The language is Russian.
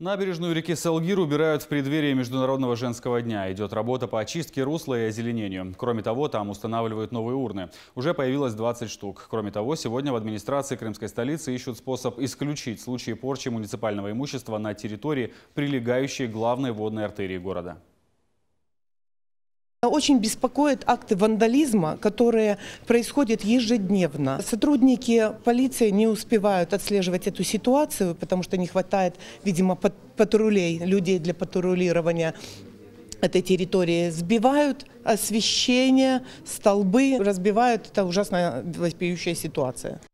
Набережную реки Салгир убирают в преддверии Международного женского дня. Идет работа по очистке русла и озеленению. Кроме того, там устанавливают новые урны. Уже появилось 20 штук. Кроме того, сегодня в администрации крымской столицы ищут способ исключить случаи порчи муниципального имущества на территории, прилегающей к главной водной артерии города. Очень беспокоят акты вандализма, которые происходят ежедневно. Сотрудники полиции не успевают отслеживать эту ситуацию, потому что не хватает, видимо, патрулей, людей для патрулирования этой территории. Сбивают освещение, столбы, разбивают. Это ужасная воспиющая ситуация.